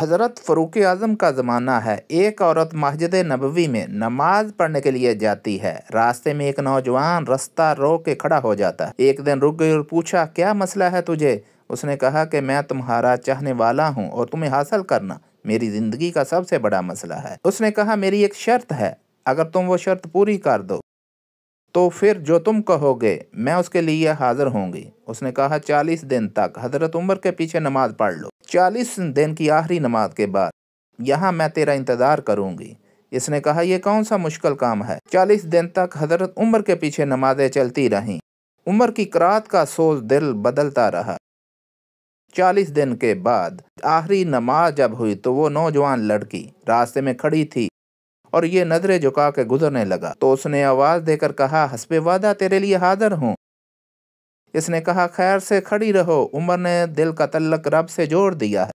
हज़रत फ़रूक़ आज़म का ज़माना है एक औरत मस्जिद नबवी में नमाज पढ़ने के लिए जाती है रास्ते में एक नौजवान रास्ता रो के खड़ा हो जाता है एक दिन रुक गई और पूछा क्या मसला है तुझे उसने कहा कि मैं तुम्हारा चाहने वाला हूँ और तुम्हें हासिल करना मेरी ज़िंदगी का सबसे बड़ा मसला है उसने कहा मेरी एक शर्त है अगर तुम वो शर्त पूरी कर दो तो फिर जो तुम कहोगे मैं उसके लिए हाज़िर होंगी उसने कहा चालीस दिन तक हज़रत उम्र के पीछे नमाज पढ़ लो चालीस दिन की आखिरी नमाज के बाद यहाँ मैं तेरा इंतज़ार करूँगी इसने कहा यह कौन सा मुश्किल काम है चालीस दिन तक हजरत उम्र के पीछे नमाजें चलती रहीं उम्र की करात का सोच दिल बदलता रहा चालीस दिन के बाद आखिरी नमाज जब हुई तो वो नौजवान लड़की रास्ते में खड़ी थी और ये नजरें झुका के गुजरने लगा तो उसने आवाज़ देकर कहा हंसपे वादा तेरे लिए हाजिर हूँ इसने कहा खैर से खड़ी रहो उमर ने दिल का तल्लक रब से जोड़ दिया है